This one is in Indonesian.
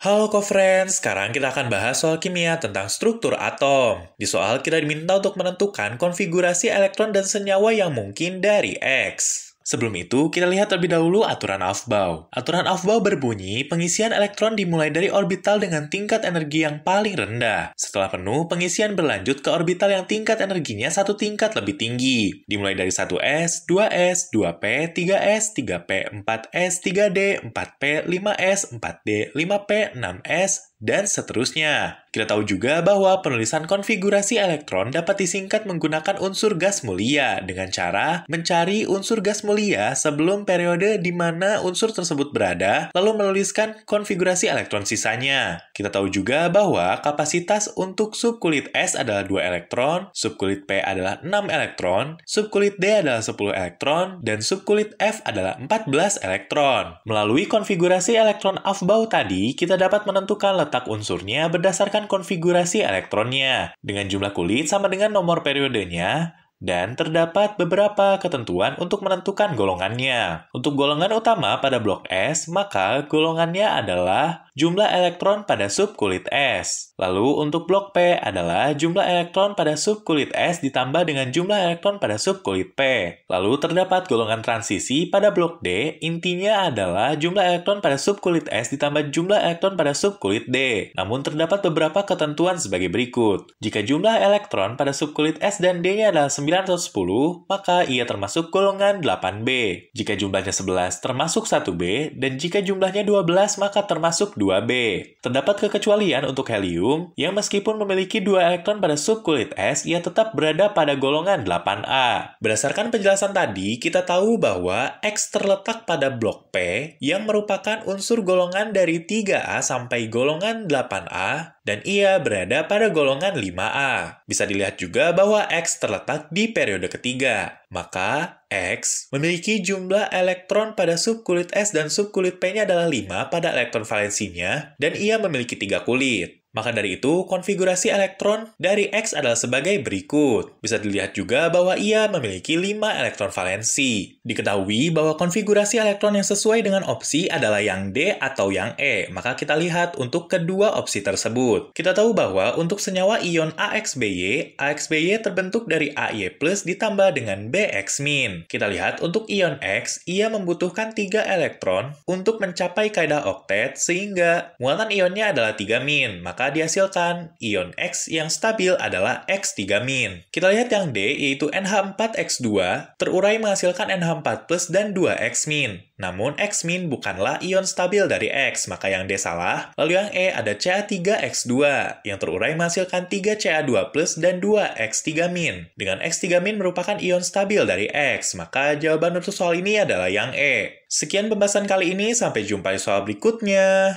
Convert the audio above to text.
Halo co-friends, sekarang kita akan bahas soal kimia tentang struktur atom. Di soal kita diminta untuk menentukan konfigurasi elektron dan senyawa yang mungkin dari X. Sebelum itu, kita lihat terlebih dahulu aturan Aufbau. Aturan Aufbau berbunyi, pengisian elektron dimulai dari orbital dengan tingkat energi yang paling rendah. Setelah penuh, pengisian berlanjut ke orbital yang tingkat energinya satu tingkat lebih tinggi. Dimulai dari 1S, 2S, 2P, 3S, 3P, 4S, 3D, 4P, 5S, 4D, 5P, 6S, dan seterusnya. Kita tahu juga bahwa penulisan konfigurasi elektron dapat disingkat menggunakan unsur gas mulia dengan cara mencari unsur gas mulia sebelum periode di mana unsur tersebut berada, lalu menuliskan konfigurasi elektron sisanya. Kita tahu juga bahwa kapasitas untuk subkulit S adalah 2 elektron, subkulit P adalah 6 elektron, subkulit D adalah 10 elektron, dan subkulit F adalah 14 elektron. Melalui konfigurasi elektron Aufbau tadi, kita dapat menentukan letak unsurnya berdasarkan menggunakan konfigurasi elektronnya dengan jumlah kulit sama dengan nomor periodenya dan terdapat beberapa ketentuan untuk menentukan golongannya. Untuk golongan utama pada blok S, maka golongannya adalah jumlah elektron pada subkulit s, Lalu untuk blok P adalah jumlah elektron pada subkulit s ditambah dengan jumlah elektron pada subkulit P. Lalu terdapat golongan transisi pada blok D, intinya adalah jumlah elektron pada subkulit s ditambah jumlah elektron pada subkulit D. Namun terdapat beberapa ketentuan sebagai berikut. Jika jumlah elektron pada subkulit S dan D-nya adalah 9 atau 10, maka ia termasuk golongan 8B. Jika jumlahnya 11 termasuk 1B, dan jika jumlahnya 12 maka termasuk 2 2B. Terdapat kekecualian untuk helium, yang meskipun memiliki dua elektron pada subkulit s, ia tetap berada pada golongan 8A. Berdasarkan penjelasan tadi, kita tahu bahwa X terletak pada blok P, yang merupakan unsur golongan dari 3A sampai golongan 8A, dan ia berada pada golongan 5A. Bisa dilihat juga bahwa X terletak di periode ketiga. Maka X memiliki jumlah elektron pada subkulit S dan subkulit P-nya adalah 5 pada elektron valensinya, dan ia memiliki tiga kulit. Maka dari itu, konfigurasi elektron dari X adalah sebagai berikut. Bisa dilihat juga bahwa ia memiliki 5 elektron valensi. Diketahui bahwa konfigurasi elektron yang sesuai dengan opsi adalah yang D atau yang E, maka kita lihat untuk kedua opsi tersebut. Kita tahu bahwa untuk senyawa ion AXBY, AXBY terbentuk dari AY+, plus ditambah dengan BX-. min. Kita lihat untuk ion X, ia membutuhkan 3 elektron untuk mencapai kaidah oktet, sehingga muatan ionnya adalah 3-, maka maka dihasilkan ion X yang stabil adalah X3-. Kita lihat yang D, yaitu NH4X2, terurai menghasilkan NH4 plus dan 2X-. Namun, X- bukanlah ion stabil dari X, maka yang D salah. Lalu yang E ada Ca3X2, yang terurai menghasilkan 3Ca2 plus dan 2X3-. Dengan X3- merupakan ion stabil dari X, maka jawaban untuk soal ini adalah yang E. Sekian pembahasan kali ini, sampai jumpa di soal berikutnya.